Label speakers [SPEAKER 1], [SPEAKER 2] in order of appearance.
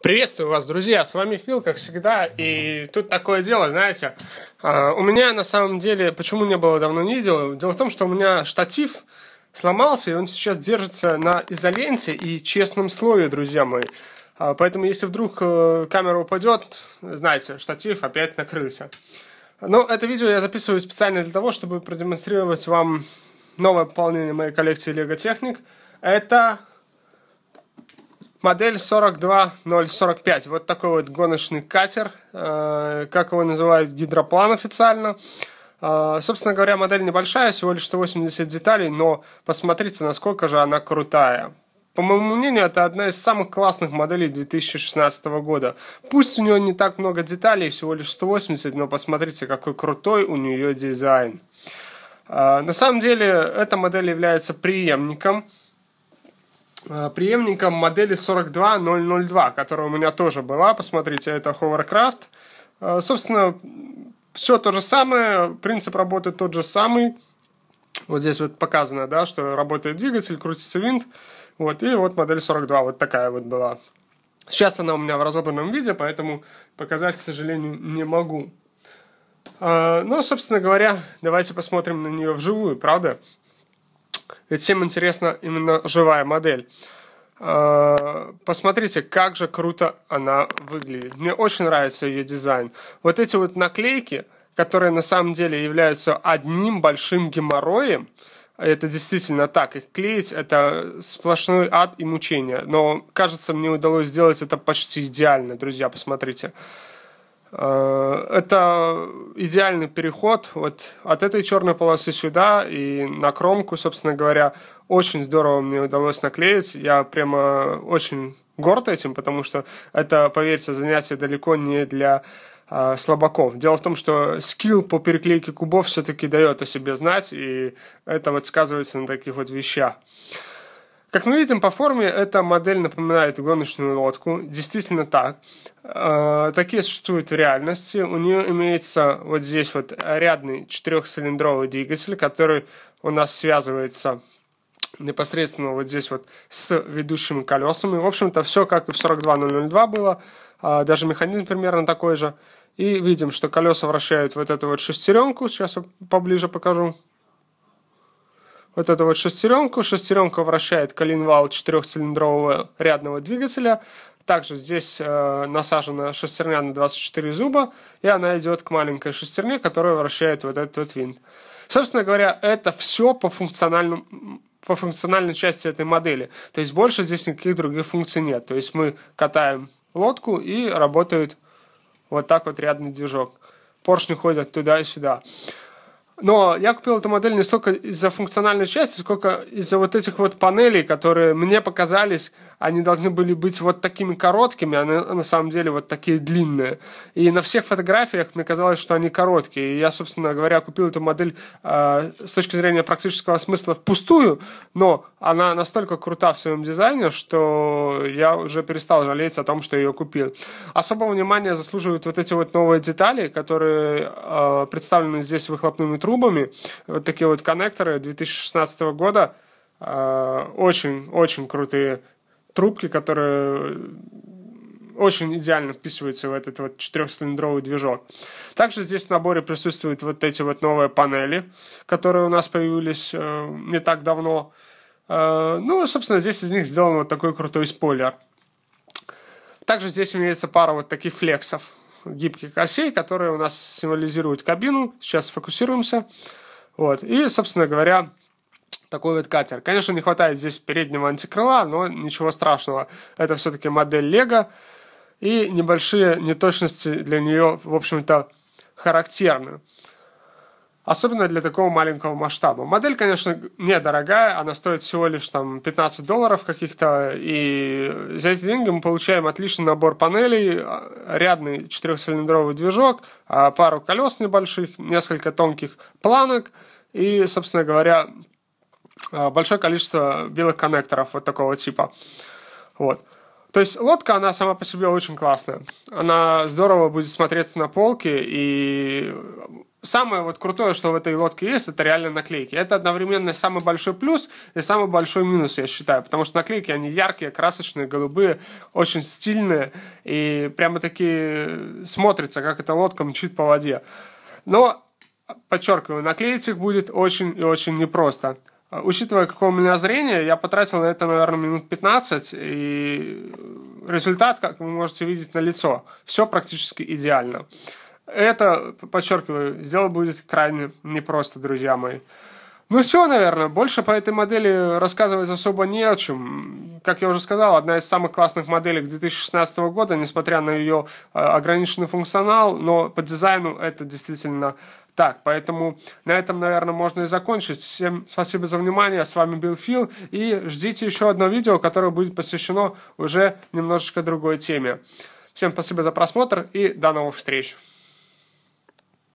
[SPEAKER 1] Приветствую вас, друзья, с вами Фил, как всегда, и тут такое дело, знаете, а, у меня на самом деле, почему не было давно видео, дело в том, что у меня штатив сломался, и он сейчас держится на изоленте и честном слое, друзья мои, а, поэтому если вдруг э, камера упадет, знаете, штатив опять накрылся. Но это видео я записываю специально для того, чтобы продемонстрировать вам новое пополнение моей коллекции Лего Техник, это Модель 42045. Вот такой вот гоночный катер, э, как его называют, гидроплан официально. Э, собственно говоря, модель небольшая, всего лишь 180 деталей, но посмотрите, насколько же она крутая. По моему мнению, это одна из самых классных моделей 2016 года. Пусть у нее не так много деталей, всего лишь 180, но посмотрите, какой крутой у нее дизайн. Э, на самом деле, эта модель является преемником Э, преемником модели 42002, которая у меня тоже была. Посмотрите, это Hovercraft. Э, собственно, все то же самое, принцип работы тот же самый. Вот здесь вот показано, да, что работает двигатель, крутится винт. Вот, и вот модель 42, вот такая вот была. Сейчас она у меня в разобранном виде, поэтому показать, к сожалению, не могу. Э, Но, ну, собственно говоря, давайте посмотрим на нее вживую, правда? выпуск. Ведь всем интересна именно живая модель. А, посмотрите, как же круто она выглядит. Мне очень нравится ее дизайн. Вот эти вот наклейки, которые на самом деле являются одним большим геморроем, это действительно так. Их клеить – это сплошной ад и мучение. Но, кажется, мне удалось сделать это почти идеально, друзья, посмотрите. Посмотрите. Э, это идеальный переход вот от этой черной полосы сюда и на кромку, собственно говоря. Очень здорово мне удалось наклеить. Я прямо очень горд этим, потому что это, поверьте, занятие далеко не для а, слабаков. Дело в том, что скилл по переклейке кубов все-таки дает о себе знать, и это вот сказывается на таких вот вещах. Как мы видим по форме, эта модель напоминает гоночную лодку. Действительно так. А, такие существуют в реальности. У нее имеется вот здесь вот рядный четырехцилиндровый двигатель, который у нас связывается непосредственно вот здесь вот с ведущими колесами. В общем-то, все как и в 42002 было. А, даже механизм примерно такой же. И видим, что колеса вращают вот эту вот шестеренку. Сейчас я поближе покажу вот эту вот шестеренку. Шестеренка вращает коленвал четырехцилиндрового рядного двигателя. Также здесь э, насажена шестерня на 24 зуба, и она идет к маленькой шестерне, которая вращает вот этот вот винт. Собственно говоря, это все по функциональному, по функциональной части этой модели. То есть больше здесь никаких других функций нет. То есть мы катаем лодку и работает вот так вот рядный движок. Поршни ходят туда и сюда. Но я купил эту модель не столько из-за функциональной части, сколько из-за вот этих вот панелей, которые мне показались, они должны были быть вот такими короткими, а на, самом деле вот такие длинные. И на всех фотографиях мне казалось, что они короткие. И я, собственно говоря, купил эту модель э, с точки зрения практического смысла впустую, но она настолько крута в своем дизайне, что я уже перестал жалеть о том, что ее купил. Особого внимания заслуживают вот эти вот новые детали, которые э, представлены здесь выхлопными трубами трубами. Вот такие вот коннекторы 2016 года. Очень-очень а, крутые трубки, которые очень идеально вписываются в этот вот четырехцилиндровый движок. Также здесь в наборе присутствуют вот эти вот новые панели, которые у нас появились э, не так давно. Э, ну, собственно, здесь из них сделан вот такой крутой спойлер. Также здесь имеется пара вот таких флексов гибких осей, которые у нас символизируют кабину. Сейчас фокусируемся. Вот. И, собственно говоря, такой вот катер. Конечно, не хватает здесь переднего антикрыла, но ничего страшного. Это все-таки модель Лего, и небольшие неточности для нее, в общем-то, характерны особенно для такого маленького масштаба. Модель, конечно, недорогая, она стоит всего лишь там 15 долларов каких-то, и за эти деньги мы получаем отличный набор панелей, а, рядный четырехцилиндровый движок, а, пару колес небольших, несколько тонких планок и, собственно говоря, а, большое количество белых коннекторов вот такого типа. Вот. То есть лодка, она сама по себе очень классная. Она здорово будет смотреться на полке, и самое вот крутое, что в этой лодке есть, это реально наклейки. Это одновременно самый большой плюс и самый большой минус, я считаю, потому что наклейки, они яркие, красочные, голубые, очень стильные и прямо такие э, смотрится, как эта лодка мчит по воде. Но, подчеркиваю, наклеить их будет очень и очень непросто. Учитывая, какое у меня зрение, я потратил на это, наверное, минут 15, и результат, как вы можете видеть на лицо, все практически идеально. Это, подчеркиваю, сделать будет крайне непросто, друзья мои. Ну все, наверное, больше по этой модели рассказывать особо не о чем. Как я уже сказал, одна из самых классных моделей 2016 года, несмотря на ее э, ограниченный функционал, но по дизайну это действительно так, поэтому на этом, наверное, можно и закончить. Всем спасибо за внимание, с вами был Фил, и ждите еще одно видео, которое будет посвящено уже немножечко другой теме. Всем спасибо за просмотр и до новых встреч!